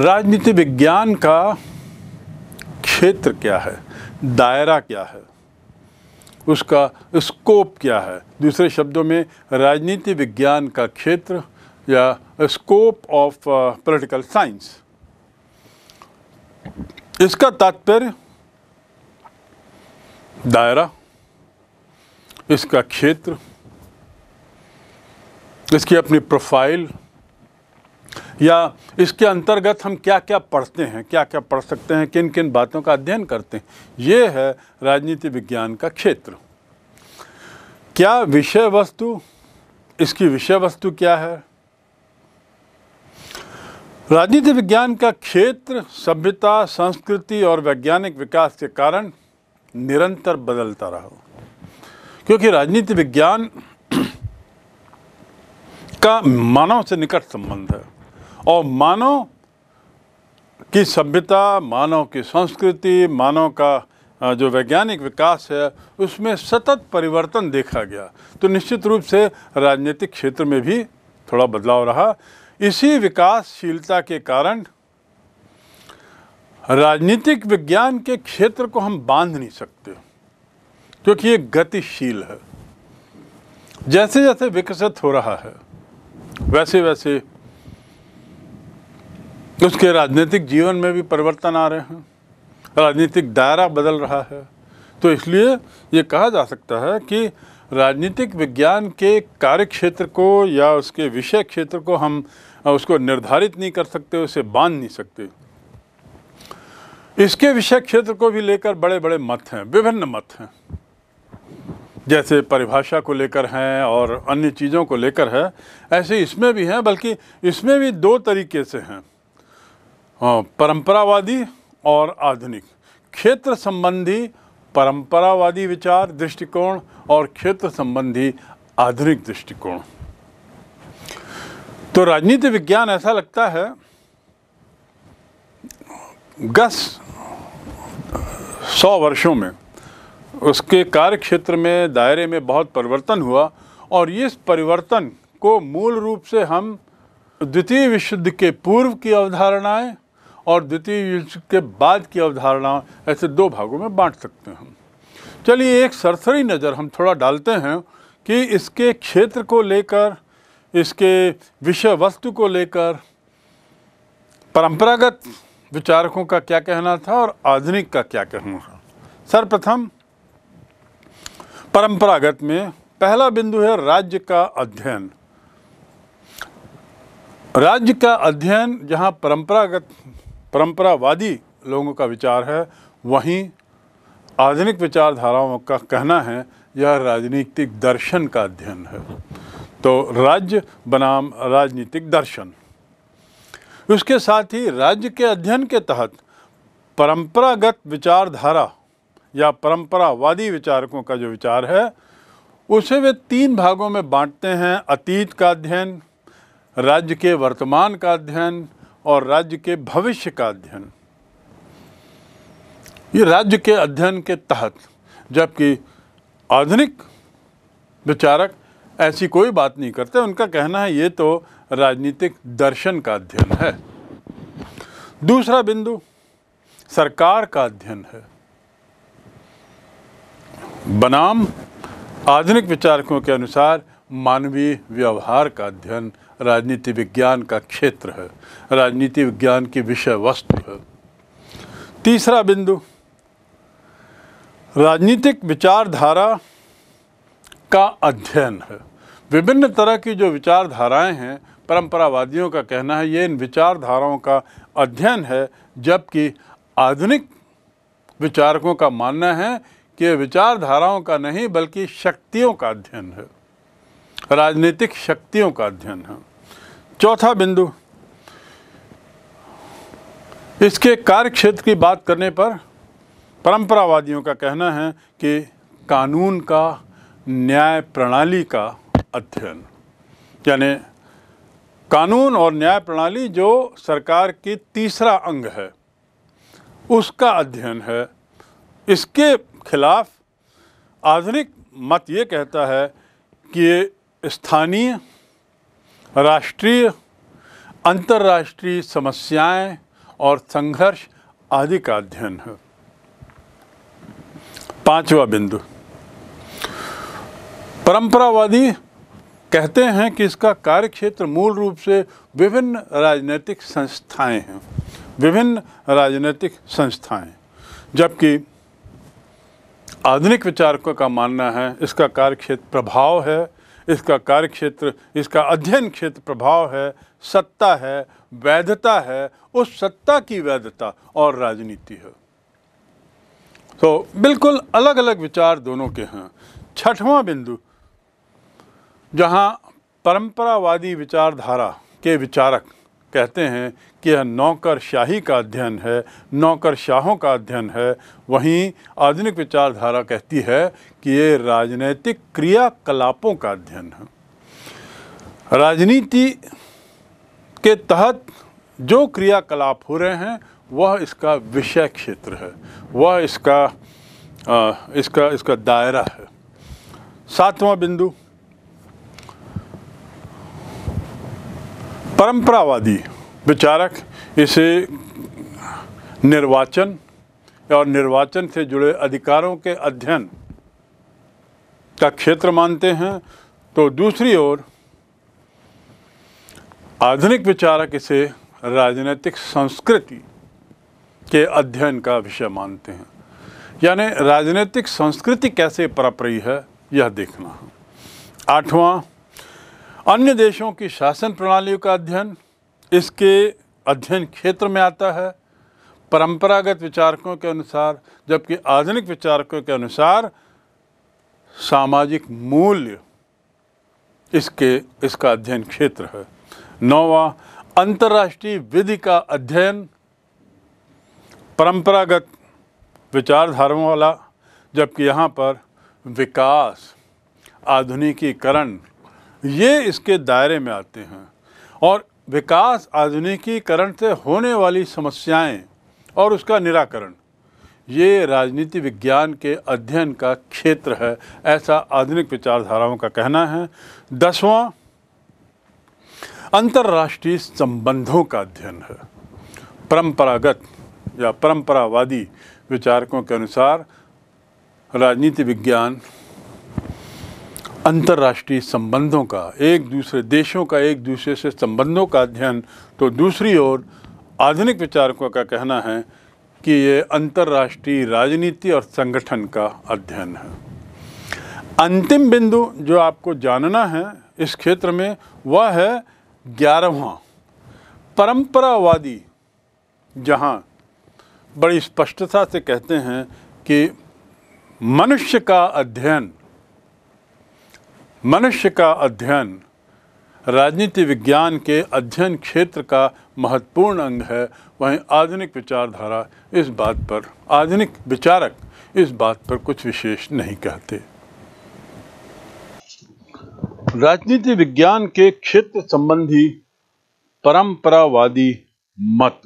राजनीति विज्ञान का क्षेत्र क्या है दायरा क्या है उसका स्कोप क्या है दूसरे शब्दों में राजनीति विज्ञान का क्षेत्र या स्कोप ऑफ पॉलिटिकल साइंस इसका तात्पर्य दायरा इसका क्षेत्र इसकी अपनी प्रोफाइल या इसके अंतर्गत हम क्या क्या पढ़ते हैं क्या क्या पढ़ सकते हैं किन किन बातों का अध्ययन करते हैं ये है राजनीति विज्ञान का क्षेत्र क्या विषय वस्तु इसकी विषय वस्तु क्या है राजनीति विज्ञान का क्षेत्र सभ्यता संस्कृति और वैज्ञानिक विकास के कारण निरंतर बदलता रहा क्योंकि राजनीति विज्ञान का मानव से निकट संबंध है और मानव की सभ्यता मानव की संस्कृति मानव का जो वैज्ञानिक विकास है उसमें सतत परिवर्तन देखा गया तो निश्चित रूप से राजनीतिक क्षेत्र में भी थोड़ा बदलाव रहा इसी विकासशीलता के कारण राजनीतिक विज्ञान के क्षेत्र को हम बांध नहीं सकते क्योंकि ये गतिशील है जैसे जैसे विकसित हो रहा है वैसे वैसे उसके राजनीतिक जीवन में भी परिवर्तन आ रहे हैं राजनीतिक दायरा बदल रहा है तो इसलिए ये कहा जा सकता है कि राजनीतिक विज्ञान के कार्य क्षेत्र को या उसके विषय क्षेत्र को हम उसको निर्धारित नहीं कर सकते उसे बांध नहीं सकते इसके विषय क्षेत्र को भी लेकर बड़े बड़े मत हैं विभिन्न मत हैं जैसे परिभाषा को लेकर हैं और अन्य चीज़ों को लेकर है ऐसे इसमें भी हैं बल्कि इसमें भी दो तरीके से हैं हाँ, परंपरावादी और आधुनिक क्षेत्र संबंधी परंपरावादी विचार दृष्टिकोण और क्षेत्र संबंधी आधुनिक दृष्टिकोण तो राजनीति विज्ञान ऐसा लगता है गस सौ वर्षों में उसके कार्य क्षेत्र में दायरे में बहुत परिवर्तन हुआ और इस परिवर्तन को मूल रूप से हम द्वितीय विश्व युद्ध के पूर्व की अवधारणाएं और द्वितीय युद्ध के बाद की अवधारणा ऐसे दो भागों में बांट सकते हैं चलिए एक सरसरी नज़र हम थोड़ा डालते हैं कि इसके क्षेत्र को लेकर इसके विषय वस्तु को लेकर परंपरागत विचारकों का क्या कहना था और आधुनिक का क्या कहना था सर्वप्रथम परंपरागत में पहला बिंदु है राज्य का अध्ययन राज्य का अध्ययन जहाँ परंपरागत परंपरावादी लोगों का विचार है वहीं आधुनिक विचारधाराओं का कहना है यह राजनीतिक दर्शन का अध्ययन है तो राज्य बनाम राजनीतिक दर्शन उसके साथ ही राज्य के अध्ययन के तहत परंपरागत विचारधारा या परंपरावादी विचारकों का जो विचार है उसे वे तीन भागों में बांटते हैं अतीत का अध्ययन राज्य के वर्तमान का अध्ययन और राज्य के भविष्य का अध्ययन ये राज्य के अध्ययन के तहत जबकि आधुनिक विचारक ऐसी कोई बात नहीं करते उनका कहना है ये तो राजनीतिक दर्शन का अध्ययन है दूसरा बिंदु सरकार का अध्ययन है बनाम आधुनिक विचारकों के अनुसार मानवीय व्यवहार का अध्ययन राजनीति विज्ञान का क्षेत्र है राजनीति विज्ञान की विषय वस्तु है तीसरा बिंदु राजनीतिक विचारधारा का अध्ययन है विभिन्न तरह की जो विचारधाराएं हैं परंपरावादियों का कहना है ये इन विचारधाराओं का अध्ययन है जबकि आधुनिक विचारकों का मानना है कि विचारधाराओं का नहीं बल्कि शक्तियों का अध्ययन है राजनीतिक शक्तियों का अध्ययन है चौथा बिंदु इसके कार्य क्षेत्र की बात करने पर परंपरावादियों का कहना है कि कानून का न्याय प्रणाली का अध्ययन यानी कानून और न्याय प्रणाली जो सरकार की तीसरा अंग है उसका अध्ययन है इसके खिलाफ आधुनिक मत ये कहता है कि स्थानीय राष्ट्रीय अंतर्राष्ट्रीय समस्याएं और संघर्ष आदि का अध्ययन है पांचवा बिंदु परंपरावादी कहते हैं कि इसका कार्य क्षेत्र मूल रूप से विभिन्न राजनीतिक संस्थाएं हैं विभिन्न राजनीतिक संस्थाएं जबकि आधुनिक विचारकों का मानना है इसका कार्यक्षेत्र प्रभाव है इसका कार्य क्षेत्र इसका अध्ययन क्षेत्र प्रभाव है सत्ता है वैधता है उस सत्ता की वैधता और राजनीति है तो बिल्कुल अलग अलग विचार दोनों के हैं छठवां बिंदु जहाँ परंपरावादी विचारधारा के विचारक कहते हैं कि यह नौकर शाही का अध्ययन है नौकर शाहों का अध्ययन है वहीं आधुनिक विचारधारा कहती है कि ये राजनीतिक क्रियाकलापों का अध्ययन है राजनीति के तहत जो क्रियाकलाप हो रहे हैं वह इसका विषय क्षेत्र है वह इसका आ, इसका इसका दायरा है सातवां बिंदु परंपरावादी विचारक इसे निर्वाचन और निर्वाचन से जुड़े अधिकारों के अध्ययन का क्षेत्र मानते हैं तो दूसरी ओर आधुनिक विचारक इसे राजनीतिक संस्कृति के अध्ययन का विषय मानते हैं यानी राजनीतिक संस्कृति कैसे परप रही है यह देखना आठवां अन्य देशों की शासन प्रणालियों का अध्ययन इसके अध्ययन क्षेत्र में आता है परंपरागत विचारकों के अनुसार जबकि आधुनिक विचारकों के अनुसार सामाजिक मूल्य इसके इसका अध्ययन क्षेत्र है नौवा अंतर्राष्ट्रीय विधि का अध्ययन परंपरागत विचारधाराओं वाला जबकि यहाँ पर विकास आधुनिकीकरण ये इसके दायरे में आते हैं और विकास आधुनिकीकरण से होने वाली समस्याएं और उसका निराकरण ये राजनीति विज्ञान के अध्ययन का क्षेत्र है ऐसा आधुनिक विचारधाराओं का कहना है दसवां अंतर्राष्ट्रीय संबंधों का अध्ययन है परंपरागत या परंपरावादी विचारकों के अनुसार राजनीति विज्ञान अंतर्राष्ट्रीय संबंधों का एक दूसरे देशों का एक दूसरे से संबंधों का अध्ययन तो दूसरी ओर आधुनिक विचारकों का कहना है कि ये अंतर्राष्ट्रीय राजनीति और संगठन का अध्ययन है अंतिम बिंदु जो आपको जानना है इस क्षेत्र में वह है ग्यारहवा परंपरावादी जहाँ बड़ी स्पष्टता से कहते हैं कि मनुष्य का अध्ययन मनुष्य का अध्ययन राजनीति विज्ञान के अध्ययन क्षेत्र का महत्वपूर्ण अंग है वहीं आधुनिक विचारधारा इस बात पर आधुनिक विचारक इस बात पर कुछ विशेष नहीं कहते राजनीति विज्ञान के क्षेत्र संबंधी परंपरावादी मत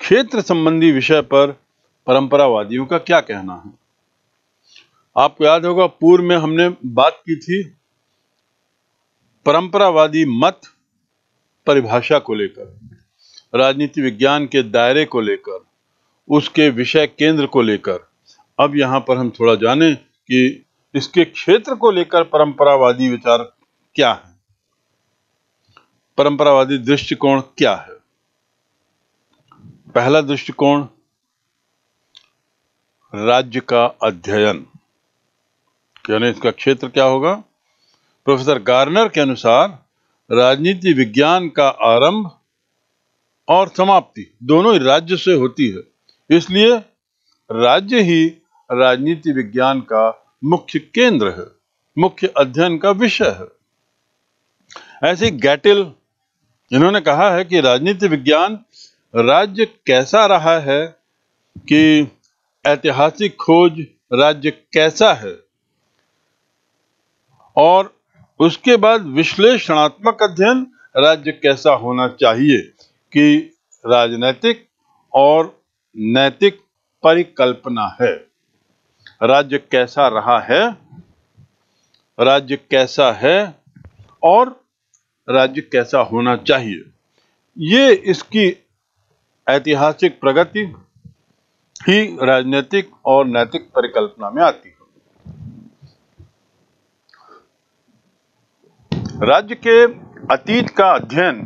क्षेत्र संबंधी विषय पर परंपरावादियों का क्या कहना है आपको याद होगा पूर्व में हमने बात की थी परंपरावादी मत परिभाषा को लेकर राजनीति विज्ञान के दायरे को लेकर उसके विषय केंद्र को लेकर अब यहाँ पर हम थोड़ा जाने कि इसके क्षेत्र को लेकर परंपरावादी विचार क्या है परंपरावादी दृष्टिकोण क्या है पहला दृष्टिकोण राज्य का अध्ययन यानी इसका क्षेत्र क्या होगा प्रोफेसर गार्नर के अनुसार राजनीति विज्ञान का आरंभ और समाप्ति दोनों ही राज्य से होती है इसलिए राज्य ही राजनीति विज्ञान का मुख्य केंद्र है मुख्य अध्ययन का विषय है ऐसे गैटिल इन्होंने कहा है कि राजनीति विज्ञान राज्य कैसा रहा है कि ऐतिहासिक खोज राज्य कैसा है और उसके बाद विश्लेषणात्मक अध्ययन राज्य कैसा होना चाहिए कि राजनैतिक और नैतिक परिकल्पना है राज्य कैसा रहा है राज्य कैसा है और राज्य कैसा होना चाहिए ये इसकी ऐतिहासिक प्रगति ही राजनीतिक और नैतिक परिकल्पना में आती है राज्य के अतीत का अध्ययन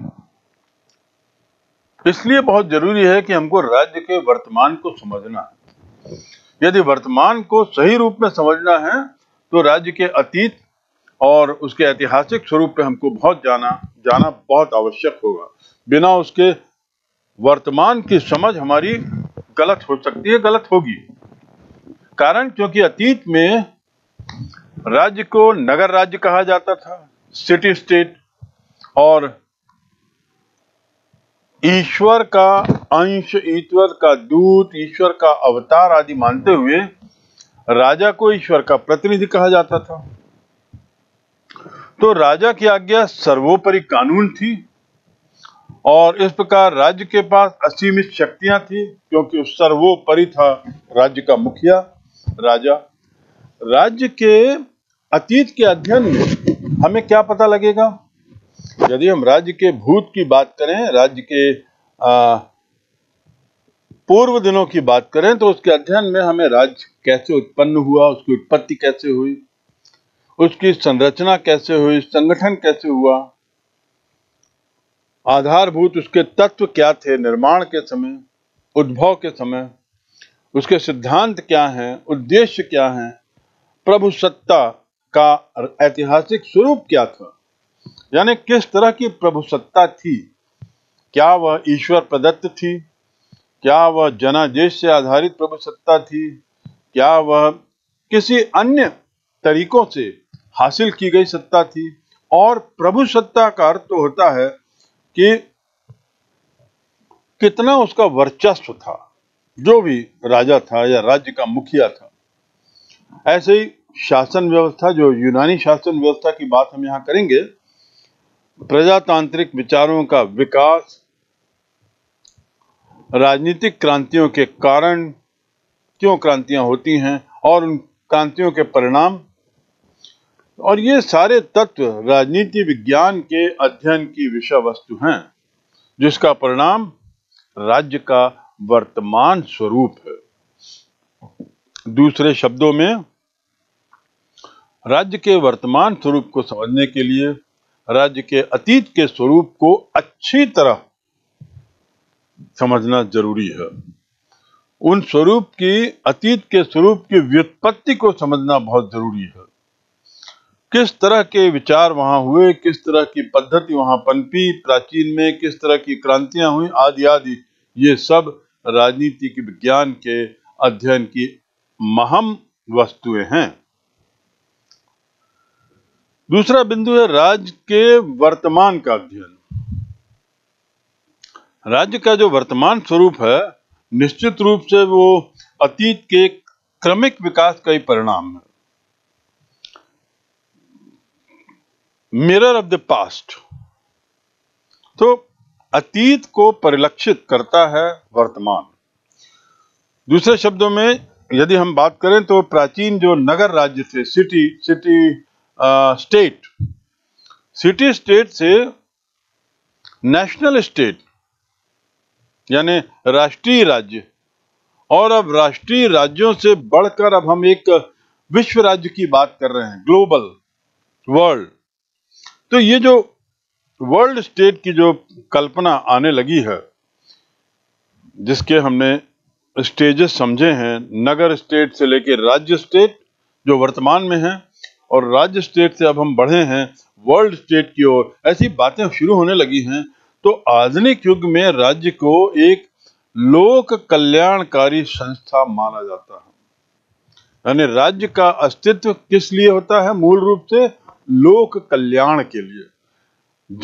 इसलिए बहुत जरूरी है कि हमको राज्य के वर्तमान को समझना है यदि वर्तमान को सही रूप में समझना है तो राज्य के अतीत और उसके ऐतिहासिक स्वरूप पे हमको बहुत जाना जाना बहुत आवश्यक होगा बिना उसके वर्तमान की समझ हमारी गलत हो सकती है गलत होगी कारण क्योंकि अतीत में राज्य को नगर राज्य कहा जाता था सिटी स्टेट और ईश्वर का अंश ईश्वर का दूत ईश्वर का अवतार आदि मानते हुए राजा को ईश्वर का प्रतिनिधि कहा जाता था तो राजा की आज्ञा सर्वोपरि कानून थी और इस प्रकार राज्य के पास असीमित शक्तियां थी क्योंकि सर्वोपरि था राज्य का मुखिया राजा राज्य के अतीत के अध्ययन में हमें क्या पता लगेगा यदि हम राज्य के भूत की बात करें राज्य के आ, पूर्व दिनों की बात करें तो उसके अध्ययन में हमें राज्य कैसे उत्पन्न हुआ उसकी उत्पत्ति कैसे हुई उसकी संरचना कैसे हुई संगठन कैसे हुआ आधारभूत उसके तत्व क्या थे निर्माण के समय उद्भव के समय उसके सिद्धांत क्या हैं उद्देश्य क्या हैं प्रभु सत्ता का ऐतिहासिक स्वरूप क्या था यानी किस तरह की प्रभुसत्ता थी क्या वह ईश्वर प्रदत्त थी क्या वह जनादेश से आधारित प्रभुसत्ता थी क्या वह किसी अन्य तरीकों से हासिल की गई सत्ता थी और प्रभु सत्ता का अर्थ तो होता है कि कितना उसका वर्चस्व था जो भी राजा था या राज्य का मुखिया था ऐसे ही शासन व्यवस्था जो यूनानी शासन व्यवस्था की बात हम यहाँ करेंगे प्रजातांत्रिक विचारों का विकास राजनीतिक क्रांतियों के कारण क्यों क्रांतियां होती हैं और उन क्रांतियों के परिणाम और ये सारे तत्व राजनीति विज्ञान के अध्ययन की विषय वस्तु हैं जिसका परिणाम राज्य का वर्तमान स्वरूप है दूसरे शब्दों में राज्य के वर्तमान स्वरूप को समझने के लिए राज्य के अतीत के स्वरूप को अच्छी तरह समझना जरूरी है उन स्वरूप की अतीत के स्वरूप की व्युत्पत्ति को समझना बहुत जरूरी है किस तरह के विचार वहां हुए किस तरह की पद्धति वहां पनपी प्राचीन में किस तरह की क्रांतियां हुई आदि आदि ये सब राजनीति के विज्ञान के अध्ययन की महम वस्तुएं हैं दूसरा बिंदु है राज्य के वर्तमान का अध्ययन राज्य का जो वर्तमान स्वरूप है निश्चित रूप से वो अतीत के क्रमिक विकास का ही परिणाम है मिरर ऑफ द पास्ट तो अतीत को परिलक्षित करता है वर्तमान दूसरे शब्दों में यदि हम बात करें तो प्राचीन जो नगर राज्य थे city city state city state से नेशनल स्टेट यानी राष्ट्रीय राज्य और अब राष्ट्रीय राज्यों से बढ़कर अब हम एक विश्व राज्य की बात कर रहे हैं ग्लोबल वर्ल्ड तो ये जो वर्ल्ड स्टेट की जो कल्पना आने लगी है जिसके हमने स्टेजेस समझे हैं नगर स्टेट से लेकर राज्य स्टेट जो वर्तमान में है और राज्य स्टेट से अब हम बढ़े हैं वर्ल्ड स्टेट की ओर ऐसी बातें शुरू होने लगी हैं तो आधुनिक युग में राज्य को एक लोक कल्याणकारी संस्था माना जाता है यानी राज्य का अस्तित्व किस लिए होता है मूल रूप से लोक कल्याण के लिए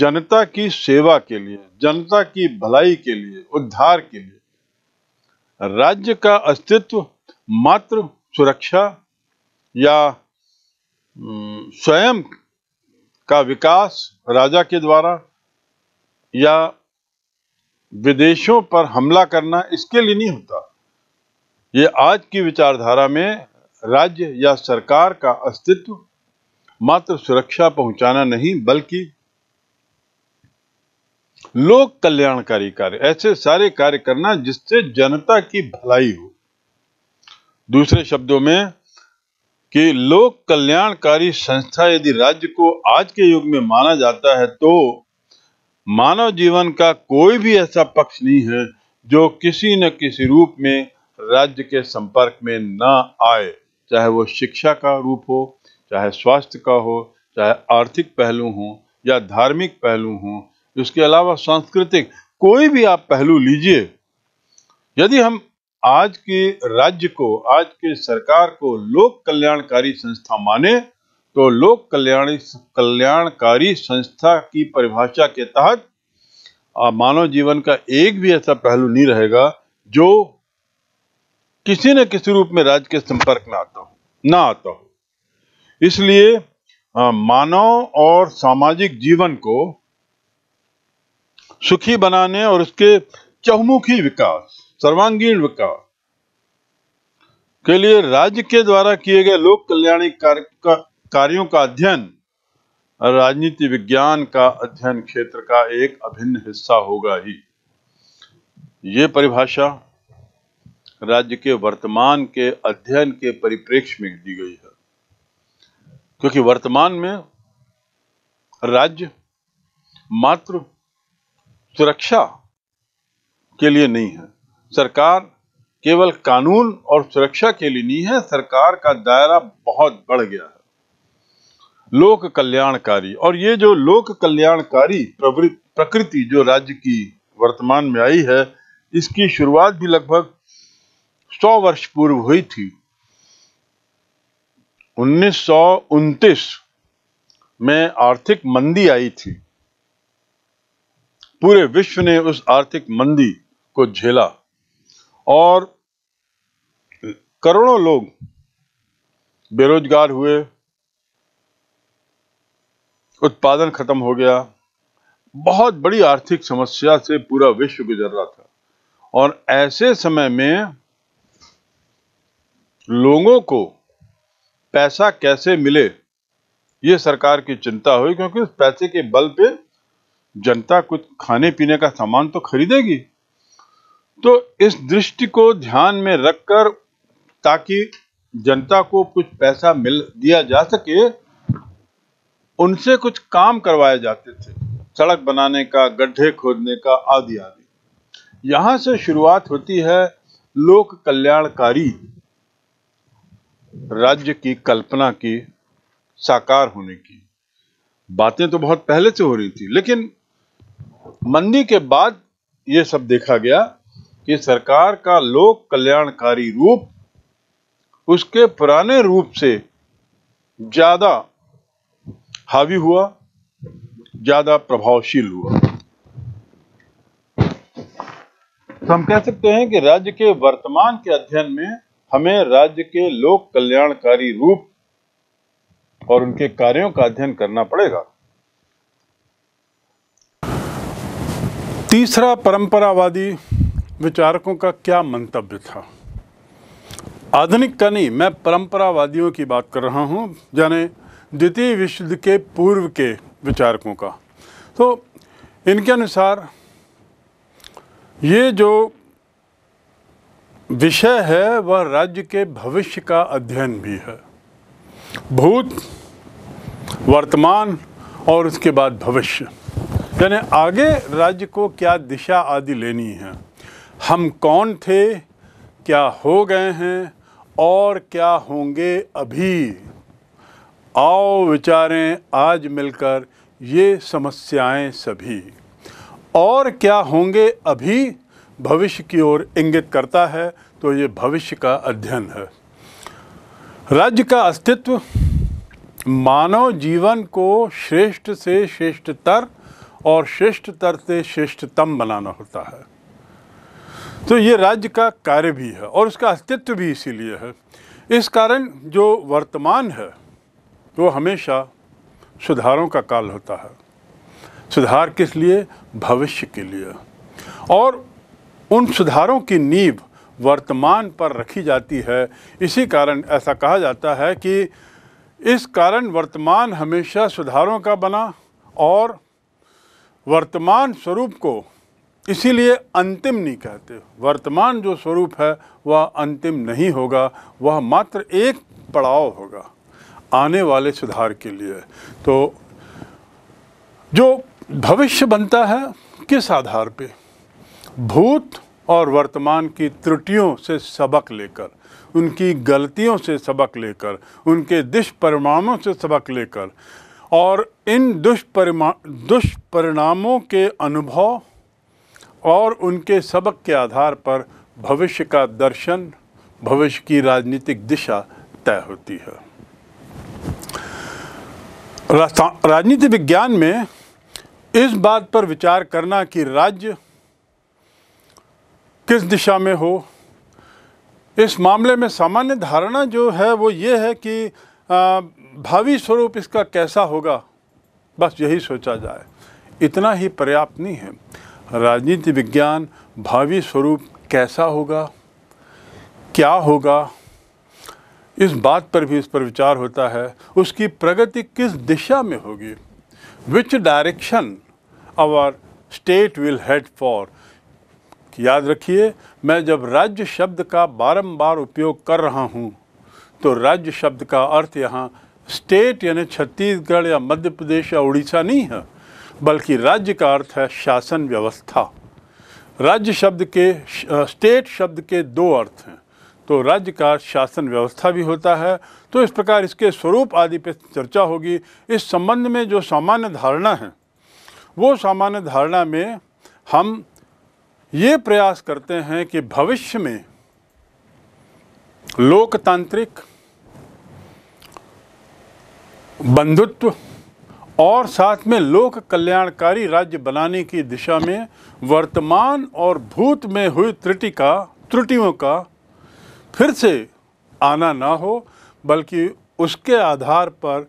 जनता की सेवा के लिए जनता की भलाई के लिए उद्धार के लिए राज्य का अस्तित्व मात्र सुरक्षा या स्वयं का विकास राजा के द्वारा या विदेशों पर हमला करना इसके लिए नहीं होता ये आज की विचारधारा में राज्य या सरकार का अस्तित्व मात्र सुरक्षा पहुंचाना नहीं बल्कि लोक कल्याणकारी कार्य ऐसे सारे कार्य करना जिससे जनता की भलाई हो दूसरे शब्दों में कि लोक कल्याणकारी संस्था यदि राज्य को आज के युग में माना जाता है तो मानव जीवन का कोई भी ऐसा पक्ष नहीं है जो किसी न किसी रूप में राज्य के संपर्क में ना आए चाहे वो शिक्षा का रूप हो चाहे स्वास्थ्य का हो चाहे आर्थिक पहलू हो या धार्मिक पहलू हो इसके अलावा सांस्कृतिक कोई भी आप पहलू लीजिए यदि हम आज के राज्य को आज के सरकार को लोक कल्याणकारी संस्था माने तो लोक कल्याण कल्याणकारी संस्था की परिभाषा के तहत मानव जीवन का एक भी ऐसा पहलू नहीं रहेगा जो किसी न किसी रूप में राज्य के संपर्क में आता हो ना आता हो इसलिए मानव और सामाजिक जीवन को सुखी बनाने और उसके चहुमुखी विकास सर्वांगीण विकास के लिए राज्य के द्वारा किए गए लोक कल्याणी कार्य का, कार्यों का अध्ययन राजनीति विज्ञान का अध्ययन क्षेत्र का एक अभिन्न हिस्सा होगा ही ये परिभाषा राज्य के वर्तमान के अध्ययन के परिप्रेक्ष्य में दी गई है क्योंकि वर्तमान में राज्य मात्र सुरक्षा के लिए नहीं है सरकार केवल कानून और सुरक्षा के लिए नहीं है सरकार का दायरा बहुत बढ़ गया है लोक कल्याणकारी और ये जो लोक कल्याणकारी प्रकृति जो राज्य की वर्तमान में आई है इसकी शुरुआत भी लगभग 100 वर्ष पूर्व हुई थी उन्नीस में आर्थिक मंदी आई थी पूरे विश्व ने उस आर्थिक मंदी को झेला और करोड़ों लोग बेरोजगार हुए उत्पादन खत्म हो गया बहुत बड़ी आर्थिक समस्या से पूरा विश्व गुजर रहा था और ऐसे समय में लोगों को पैसा कैसे मिले ये सरकार की चिंता हुई क्योंकि उस पैसे के बल पे जनता कुछ खाने पीने का सामान तो खरीदेगी तो इस दृष्टि को ध्यान में रखकर ताकि जनता को कुछ पैसा मिल दिया जा सके उनसे कुछ काम करवाए जाते थे सड़क बनाने का गड्ढे खोदने का आदि आदि यहां से शुरुआत होती है लोक कल्याणकारी राज्य की कल्पना की साकार होने की बातें तो बहुत पहले से हो रही थी लेकिन मंदी के बाद ये सब देखा गया कि सरकार का लोक कल्याणकारी रूप उसके पुराने रूप से ज्यादा हावी हुआ ज्यादा प्रभावशील हुआ तो हम कह सकते हैं कि राज्य के वर्तमान के अध्ययन में हमें राज्य के लोक कल्याणकारी रूप और उनके कार्यों का अध्ययन करना पड़ेगा तीसरा परंपरावादी विचारकों का क्या मंतव्य था आधुनिक का नहीं मैं परंपरावादियों की बात कर रहा हूँ यानी द्वितीय विश्व युद्ध के पूर्व के विचारकों का तो इनके अनुसार ये जो विषय है वह राज्य के भविष्य का अध्ययन भी है भूत वर्तमान और उसके बाद भविष्य यानी आगे राज्य को क्या दिशा आदि लेनी है हम कौन थे क्या हो गए हैं और क्या होंगे अभी आओ विचारें आज मिलकर ये समस्याएं सभी और क्या होंगे अभी भविष्य की ओर इंगित करता है तो ये भविष्य का अध्ययन है राज्य का अस्तित्व मानव जीवन को श्रेष्ठ से श्रेष्ठतर और श्रेष्ठतर से श्रेष्ठतम बनाना होता है तो ये राज्य का कार्य भी है और उसका अस्तित्व भी इसीलिए है इस कारण जो वर्तमान है वो हमेशा सुधारों का काल होता है सुधार किस लिए भविष्य के लिए और उन सुधारों की नींव वर्तमान पर रखी जाती है इसी कारण ऐसा कहा जाता है कि इस कारण वर्तमान हमेशा सुधारों का बना और वर्तमान स्वरूप को इसीलिए अंतिम नहीं कहते वर्तमान जो स्वरूप है वह अंतिम नहीं होगा वह मात्र एक पड़ाव होगा आने वाले सुधार के लिए तो जो भविष्य बनता है किस आधार पे भूत और वर्तमान की त्रुटियों से सबक लेकर उनकी गलतियों से सबक लेकर उनके दुष्परिणामों से सबक लेकर और इन दुष्परिमा दुष्परिणामों के अनुभव और उनके सबक के आधार पर भविष्य का दर्शन भविष्य की राजनीतिक दिशा तय होती है राजनीति विज्ञान में इस बात पर विचार करना कि राज्य किस दिशा में हो इस मामले में सामान्य धारणा जो है वो ये है कि भावी स्वरूप इसका कैसा होगा बस यही सोचा जाए इतना ही पर्याप्त नहीं है राजनीति विज्ञान भावी स्वरूप कैसा होगा क्या होगा इस बात पर भी इस पर विचार होता है उसकी प्रगति किस दिशा में होगी which direction our state will head for याद रखिए मैं जब राज्य शब्द का बारंबार उपयोग कर रहा हूँ तो राज्य शब्द का अर्थ यहाँ स्टेट यानी छत्तीसगढ़ या मध्य प्रदेश या उड़ीसा नहीं है बल्कि राज्य का अर्थ है शासन व्यवस्था राज्य शब्द के स्टेट शब्द के दो अर्थ हैं तो राज्य का शासन व्यवस्था भी होता है तो इस प्रकार इसके स्वरूप आदि पर चर्चा होगी इस संबंध में जो सामान्य धारणा है वो सामान्य धारणा में हम ये प्रयास करते हैं कि भविष्य में लोकतांत्रिक बंधुत्व और साथ में लोक कल्याणकारी राज्य बनाने की दिशा में वर्तमान और भूत में हुई त्रुटि का त्रुटियों का फिर से आना ना हो बल्कि उसके आधार पर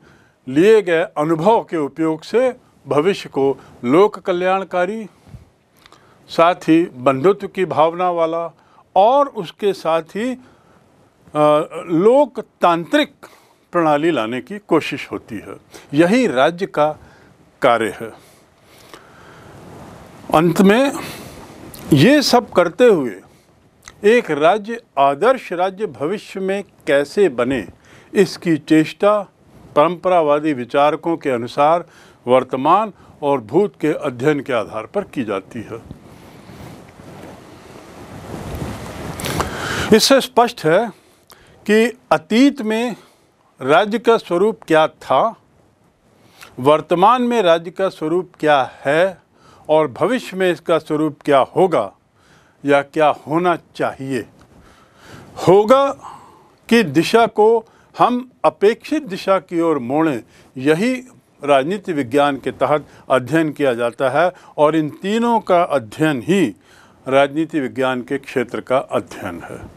लिए गए अनुभव के उपयोग से भविष्य को लोक कल्याणकारी साथ ही बंधुत्व की भावना वाला और उसके साथ ही लोकतांत्रिक प्रणाली लाने की कोशिश होती है यही राज्य का कार्य है अंत में ये सब करते हुए एक राज्य आदर्श राज्य भविष्य में कैसे बने इसकी चेष्टा परंपरावादी विचारकों के अनुसार वर्तमान और भूत के अध्ययन के आधार पर की जाती है इससे स्पष्ट है कि अतीत में राज्य का स्वरूप क्या था वर्तमान में राज्य का स्वरूप क्या है और भविष्य में इसका स्वरूप क्या होगा या क्या होना चाहिए होगा कि दिशा को हम अपेक्षित दिशा की ओर मोड़ें यही राजनीति विज्ञान के तहत अध्ययन किया जाता है और इन तीनों का अध्ययन ही राजनीति विज्ञान के क्षेत्र का अध्ययन है